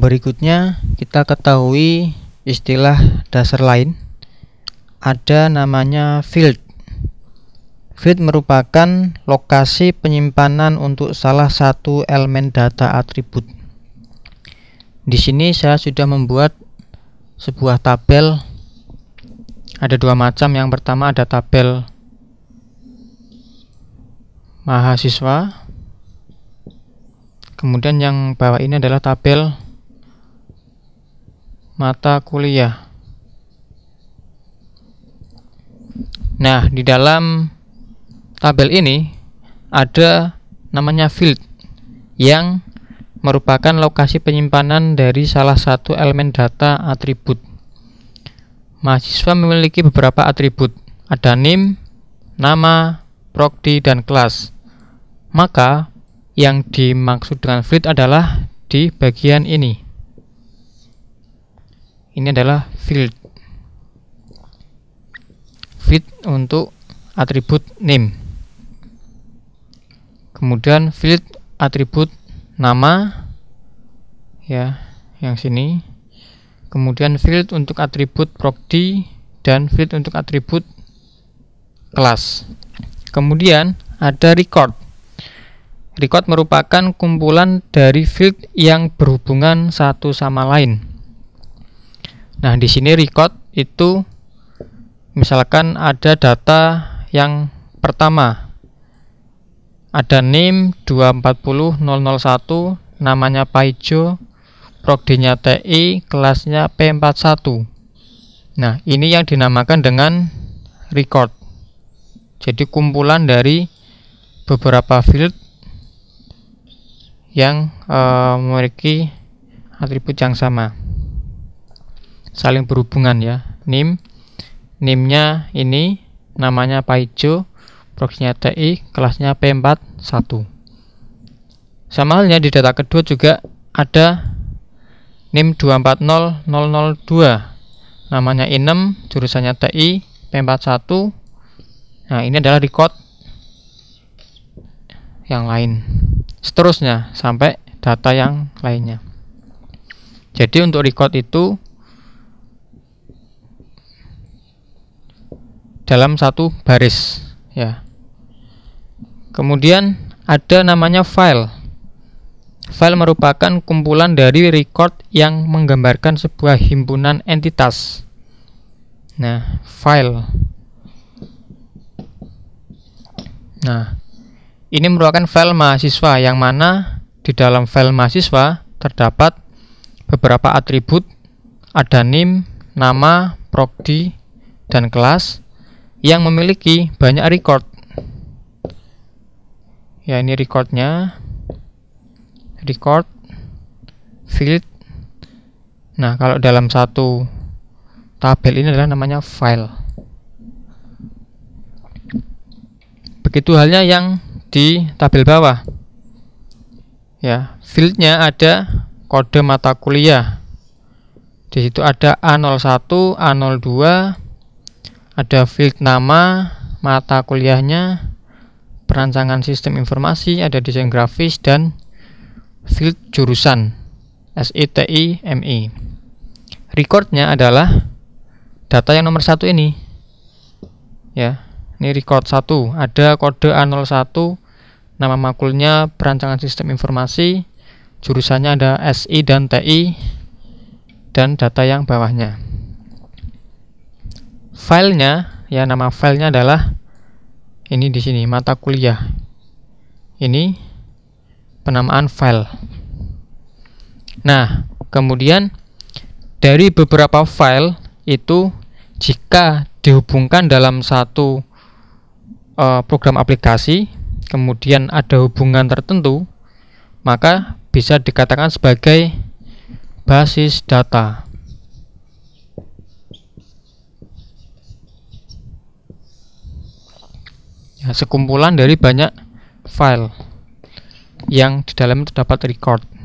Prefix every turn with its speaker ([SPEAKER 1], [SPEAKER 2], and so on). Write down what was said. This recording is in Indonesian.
[SPEAKER 1] Berikutnya kita ketahui istilah dasar lain. Ada namanya field. Field merupakan lokasi penyimpanan untuk salah satu elemen data atribut. Di sini saya sudah membuat sebuah tabel ada dua macam yang pertama ada tabel mahasiswa kemudian yang bawah ini adalah tabel mata kuliah. Nah, di dalam tabel ini ada namanya field yang merupakan lokasi penyimpanan dari salah satu elemen data atribut. Mahasiswa memiliki beberapa atribut, ada NIM, nama, prodi, dan kelas. Maka, yang dimaksud dengan field adalah di bagian ini ini adalah field field untuk atribut name kemudian field atribut nama ya yang sini kemudian field untuk atribut prodi dan field untuk atribut kelas kemudian ada record record merupakan kumpulan dari field yang berhubungan satu sama lain Nah, di sini record itu misalkan ada data yang pertama. Ada name 240001, namanya Paijo, prodinya TI, kelasnya P41. Nah, ini yang dinamakan dengan record. Jadi kumpulan dari beberapa field yang e, memiliki atribut yang sama saling berhubungan ya nim nimnya ini namanya paijo proxynya ti kelasnya p41 sama halnya di data kedua juga ada nim 240002 namanya inem jurusannya ti p41 nah ini adalah record yang lain seterusnya sampai data yang lainnya jadi untuk record itu dalam satu baris ya. Kemudian ada namanya file. File merupakan kumpulan dari record yang menggambarkan sebuah himpunan entitas. Nah, file. Nah, ini merupakan file mahasiswa yang mana di dalam file mahasiswa terdapat beberapa atribut, ada NIM, nama, prodi, dan kelas, yang memiliki banyak record ya ini recordnya record field nah kalau dalam satu tabel ini adalah namanya file begitu halnya yang di tabel bawah ya fieldnya ada kode mata kuliah di situ ada A01, A02, ada field nama, mata kuliahnya, perancangan sistem informasi, ada desain grafis, dan field jurusan SITI MI. Recordnya adalah data yang nomor satu ini. Ya, ini record satu. Ada kode A01, nama makulnya perancangan sistem informasi, jurusannya ada SI dan TI, dan data yang bawahnya filenya ya nama filenya adalah ini di sini mata kuliah ini penamaan file nah kemudian dari beberapa file itu jika dihubungkan dalam satu uh, program aplikasi kemudian ada hubungan tertentu maka bisa dikatakan sebagai basis data. ya, sekumpulan dari banyak file yang di dalam terdapat record